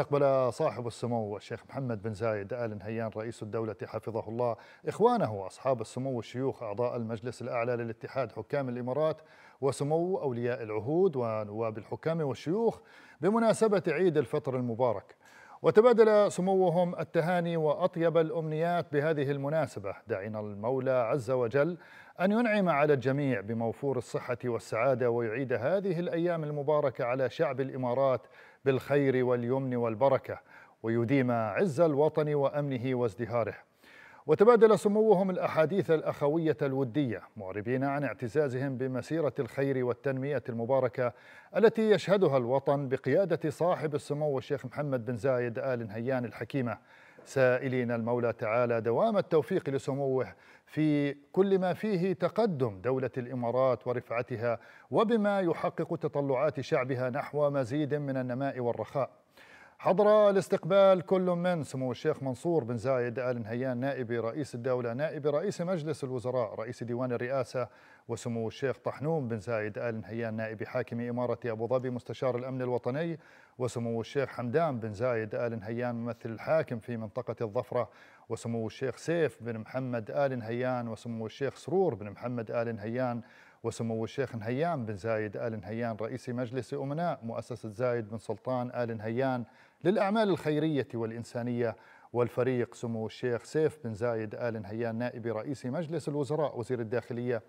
استقبل صاحب السمو الشيخ محمد بن زايد آل نهيان رئيس الدولة حفظه الله إخوانه أصحاب السمو الشيوخ أعضاء المجلس الأعلى للاتحاد حكام الإمارات وسمو أولياء العهود ونواب الحكام والشيوخ بمناسبة عيد الفطر المبارك وتبادل سموهم التهاني وأطيب الأمنيات بهذه المناسبة دعينا المولى عز وجل أن ينعم على الجميع بموفور الصحة والسعادة ويعيد هذه الأيام المباركة على شعب الإمارات بالخير واليمن والبركة ويديم عز الوطن وأمنه وازدهاره وتبادل سموهم الأحاديث الأخوية الودية معربين عن اعتزازهم بمسيرة الخير والتنمية المباركة التي يشهدها الوطن بقيادة صاحب السمو الشيخ محمد بن زايد آل نهيان الحكيمة سائلين المولى تعالى دوام التوفيق لسموه في كل ما فيه تقدم دولة الإمارات ورفعتها وبما يحقق تطلعات شعبها نحو مزيد من النماء والرخاء حضر الاستقبال كل من سمو الشيخ منصور بن زايد آل نهيان نائب رئيس الدولة نائب رئيس مجلس الوزراء رئيس ديوان الرئاسة وسمو الشيخ طحنون بن زايد آل نهيان نائب حاكم إمارة أبو ظبي مستشار الأمن الوطني وسمو الشيخ حمدان بن زايد آل نهيان ممثل الحاكم في منطقة الظفرة وسمو الشيخ سيف بن محمد آل نهيان وسمو الشيخ سرور بن محمد آل نهيان وسمو الشيخ نهيان بن زايد آل نهيان رئيس مجلس أمناء مؤسسة زايد بن سلطان آل نهيان للأعمال الخيرية والإنسانية والفريق سمو الشيخ سيف بن زايد آل نهيان نائب رئيس مجلس الوزراء وزير الداخلية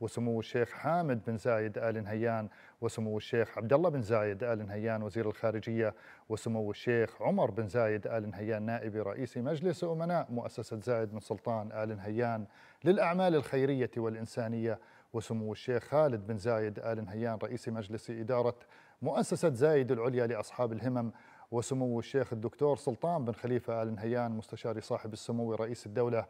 وسمو الشيخ حامد بن زايد آل نهيان وسمو الشيخ عبد الله بن زايد آل نهيان وزير الخارجية وسمو الشيخ عمر بن زايد آل نهيان نائب رئيس مجلس أمناء مؤسسة زايد بن سلطان آل نهيان للأعمال الخيرية والإنسانية وسمو الشيخ خالد بن زايد آل نهيان رئيس مجلس إدارة مؤسسة زايد العليا لأصحاب الهمم وسمو الشيخ الدكتور سلطان بن خليفة آل نهيان مستشاري صاحب السمو رئيس الدولة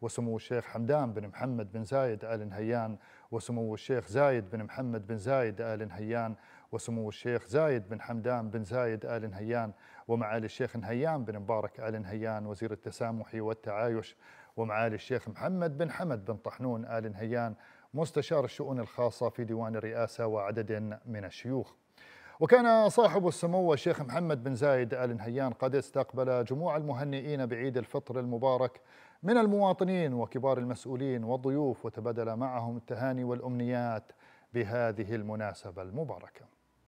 وسمو الشيخ حمدان بن محمد بن زايد آل نهيان وسمو الشيخ زايد بن محمد بن زايد آل نهيان وسمو الشيخ زايد بن حمدان بن زايد آل نهيان ومعالي الشيخ نهيان بن مبارك آل نهيان وزير التسامح والتعايش ومعالي الشيخ محمد بن حمد بن طحنون آل نهيان مستشار الشؤون الخاصة في ديوان الرئاسة وعدد من الشيوخ وكان صاحب السمو الشيخ محمد بن زايد آل نهيان قد استقبل جموع المهنئين بعيد الفطر المبارك من المواطنين وكبار المسؤولين والضيوف وتبادل معهم التهاني والأمنيات بهذه المناسبة المباركة